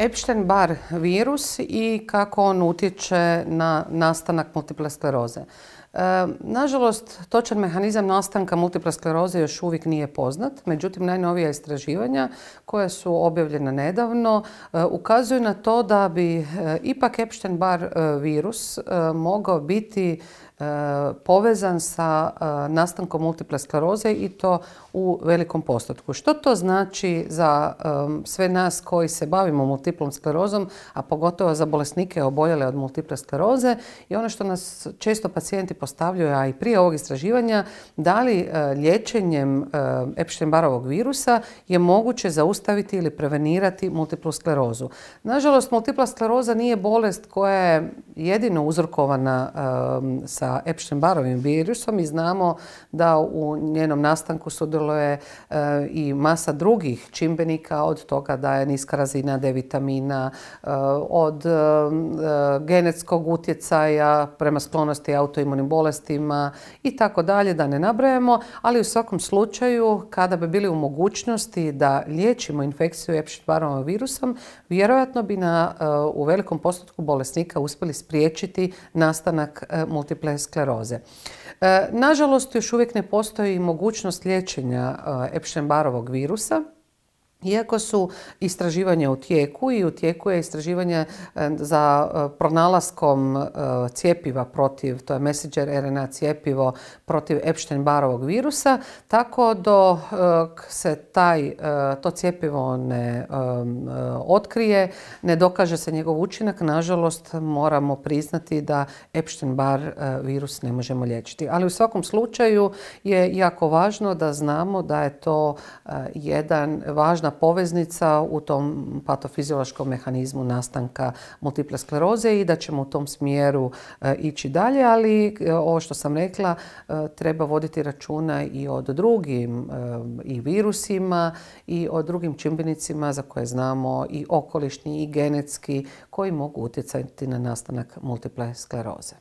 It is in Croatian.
Epstein-Barr virus i kako on utječe na nastanak multiple skleroze. Eh, nažalost, točan mehanizam nastanka skleroze još uvijek nije poznat, međutim najnovija istraživanja koja su objavljena nedavno eh, ukazuju na to da bi eh, ipak Epstein-Barr virus mogao biti povezan sa nastankom multiple skleroze i to u velikom postotku. Što to znači za sve nas koji se bavimo multiplom sklerozom, a pogotovo za bolesnike oboljele od multiple skleroze i ono što nas često pacijenti postavljao, a i prije ovog istraživanja, da li e, liječenjem e, Epstein-Barovog virusa je moguće zaustaviti ili prevenirati multiplu sklerozu. Nažalost, multipla skleroza nije bolest koja je jedino uzrokovana e, sa Epstein-Barovim virusom i znamo da u njenom nastanku sudjeluje i masa drugih čimbenika od toga da je niska razina D vitamina, od genetskog utjecaja prema sklonosti autoimunim bolestima i tako dalje, da ne nabrajemo, ali u svakom slučaju kada bi bili u mogućnosti da liječimo infekciju epstein virusom, vjerojatno bi na, eh, u velikom postotku bolesnika uspjeli spriječiti nastanak eh, multiple skleroze. Eh, nažalost, još uvijek ne postoji mogućnost liječenja Epstein-Barovog virusa, iako su istraživanja u tijeku i u tijeku je istraživanje e, za e, pronalaskom e, cijepiva protiv, to je messenger RNA cijepivo protiv Epstein-Barovog virusa, tako dok se taj, to cijepivo ne otkrije, ne dokaže se njegov učinak, nažalost moramo priznati da Epstein-Bar virus ne možemo liječiti. Ali u svakom slučaju je jako važno da znamo da je to jedan važna poveznica u tom patofiziološkom mehanizmu nastanka multiple skleroze i da ćemo u tom smjeru e, ići dalje, ali e, ovo što sam rekla e, treba voditi računa i od drugim i virusima i o drugim čimbenicima za koje znamo i okolišni i genetski koji mogu utjecati na nastanak multiple skleroze.